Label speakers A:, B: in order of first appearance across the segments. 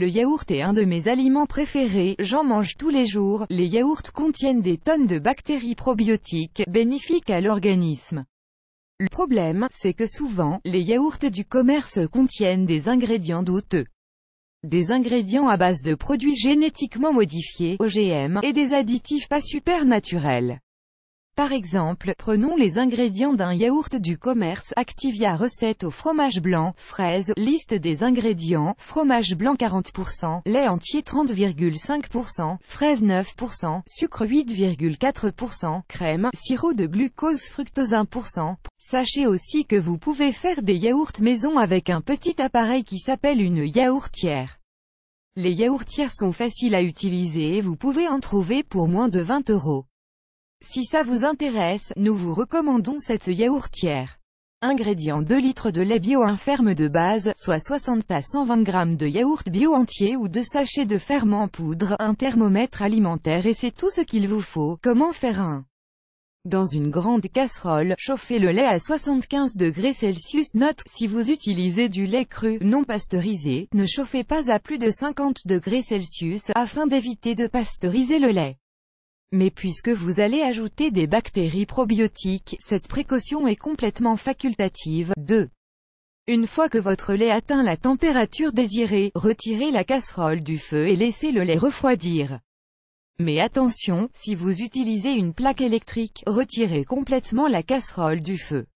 A: Le yaourt est un de mes aliments préférés, j'en mange tous les jours. Les yaourts contiennent des tonnes de bactéries probiotiques, bénéfiques à l'organisme. Le problème, c'est que souvent, les yaourts du commerce contiennent des ingrédients douteux. Des ingrédients à base de produits génétiquement modifiés, OGM, et des additifs pas super naturels. Par exemple, prenons les ingrédients d'un yaourt du commerce Activia recette au fromage blanc, fraise, liste des ingrédients, fromage blanc 40%, lait entier 30,5%, fraise 9%, sucre 8,4%, crème, sirop de glucose fructose 1%. Sachez aussi que vous pouvez faire des yaourts maison avec un petit appareil qui s'appelle une yaourtière. Les yaourtières sont faciles à utiliser et vous pouvez en trouver pour moins de 20 euros. Si ça vous intéresse, nous vous recommandons cette yaourtière. Ingrédients 2 litres de lait bio ferme de base, soit 60 à 120 grammes de yaourt bio entier ou de sachets de ferment en poudre, un thermomètre alimentaire et c'est tout ce qu'il vous faut. Comment faire un dans une grande casserole, chauffez le lait à 75 degrés Celsius. Note, si vous utilisez du lait cru, non pasteurisé, ne chauffez pas à plus de 50 degrés Celsius, afin d'éviter de pasteuriser le lait. Mais puisque vous allez ajouter des bactéries probiotiques, cette précaution est complètement facultative. 2. Une fois que votre lait atteint la température désirée, retirez la casserole du feu et laissez le lait refroidir. Mais attention, si vous utilisez une plaque électrique, retirez complètement la casserole du feu.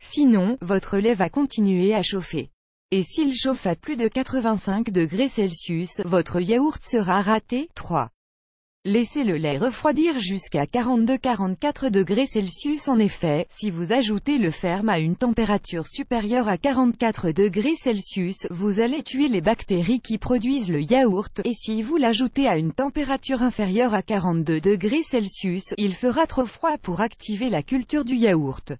A: Sinon, votre lait va continuer à chauffer. Et s'il chauffe à plus de 85 degrés Celsius, votre yaourt sera raté. 3. Laissez le lait refroidir jusqu'à 42-44 degrés Celsius en effet, si vous ajoutez le ferme à une température supérieure à 44 degrés Celsius, vous allez tuer les bactéries qui produisent le yaourt, et si vous l'ajoutez à une température inférieure à 42 degrés Celsius, il fera trop froid pour activer la culture du yaourt.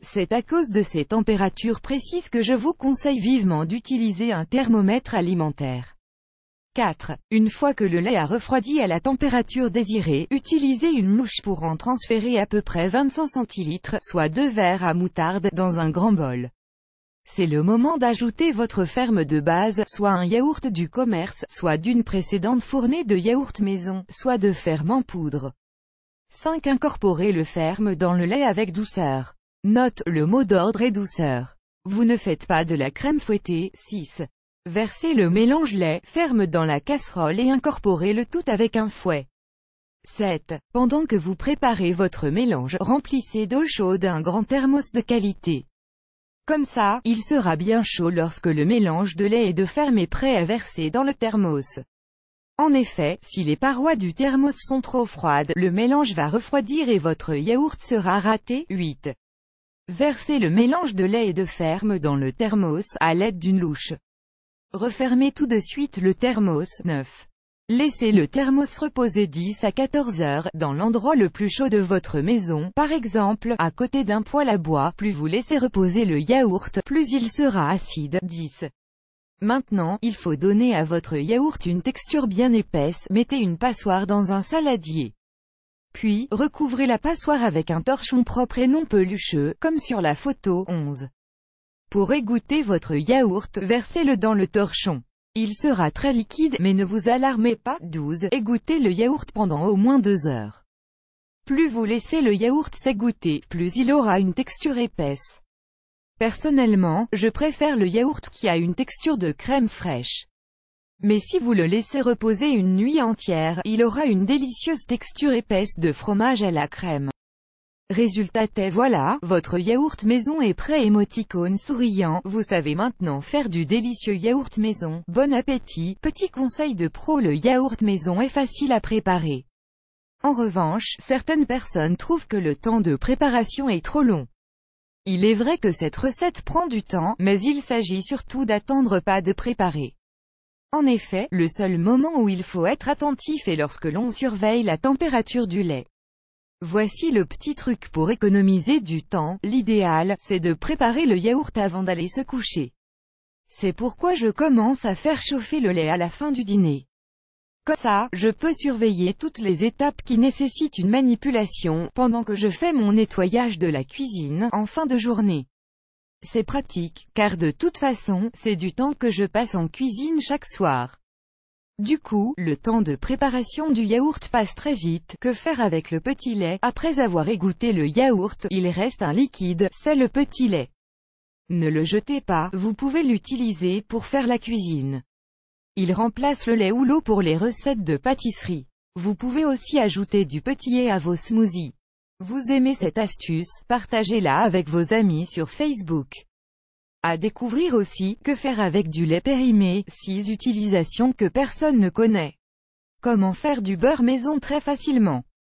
A: C'est à cause de ces températures précises que je vous conseille vivement d'utiliser un thermomètre alimentaire. 4. Une fois que le lait a refroidi à la température désirée, utilisez une mouche pour en transférer à peu près 25 cl, soit deux verres à moutarde, dans un grand bol. C'est le moment d'ajouter votre ferme de base, soit un yaourt du commerce, soit d'une précédente fournée de yaourt maison, soit de ferme en poudre. 5. Incorporez le ferme dans le lait avec douceur. Note, le mot d'ordre est douceur. Vous ne faites pas de la crème fouettée. 6. Versez le mélange lait ferme dans la casserole et incorporez le tout avec un fouet. 7. Pendant que vous préparez votre mélange, remplissez d'eau chaude un grand thermos de qualité. Comme ça, il sera bien chaud lorsque le mélange de lait et de ferme est prêt à verser dans le thermos. En effet, si les parois du thermos sont trop froides, le mélange va refroidir et votre yaourt sera raté. 8. Versez le mélange de lait et de ferme dans le thermos, à l'aide d'une louche. Refermez tout de suite le thermos. 9. Laissez le thermos reposer 10 à 14 heures, dans l'endroit le plus chaud de votre maison, par exemple, à côté d'un poêle à bois, plus vous laissez reposer le yaourt, plus il sera acide, 10. Maintenant, il faut donner à votre yaourt une texture bien épaisse, mettez une passoire dans un saladier. Puis, recouvrez la passoire avec un torchon propre et non pelucheux, comme sur la photo, 11. Pour égoutter votre yaourt, versez-le dans le torchon. Il sera très liquide, mais ne vous alarmez pas. 12. Égouttez le yaourt pendant au moins 2 heures. Plus vous laissez le yaourt s'égoutter, plus il aura une texture épaisse. Personnellement, je préfère le yaourt qui a une texture de crème fraîche. Mais si vous le laissez reposer une nuit entière, il aura une délicieuse texture épaisse de fromage à la crème. Résultat est voilà, votre yaourt maison est prêt émoticône souriant, vous savez maintenant faire du délicieux yaourt maison. Bon appétit, petit conseil de pro le yaourt maison est facile à préparer. En revanche, certaines personnes trouvent que le temps de préparation est trop long. Il est vrai que cette recette prend du temps, mais il s'agit surtout d'attendre pas de préparer. En effet, le seul moment où il faut être attentif est lorsque l'on surveille la température du lait. Voici le petit truc pour économiser du temps, l'idéal, c'est de préparer le yaourt avant d'aller se coucher. C'est pourquoi je commence à faire chauffer le lait à la fin du dîner. Comme ça, je peux surveiller toutes les étapes qui nécessitent une manipulation, pendant que je fais mon nettoyage de la cuisine, en fin de journée. C'est pratique, car de toute façon, c'est du temps que je passe en cuisine chaque soir. Du coup, le temps de préparation du yaourt passe très vite. Que faire avec le petit lait Après avoir égoutté le yaourt, il reste un liquide, c'est le petit lait. Ne le jetez pas, vous pouvez l'utiliser pour faire la cuisine. Il remplace le lait ou l'eau pour les recettes de pâtisserie. Vous pouvez aussi ajouter du petit lait à vos smoothies. Vous aimez cette astuce, partagez-la avec vos amis sur Facebook. À découvrir aussi, que faire avec du lait périmé, 6 utilisations que personne ne connaît. Comment faire du beurre maison très facilement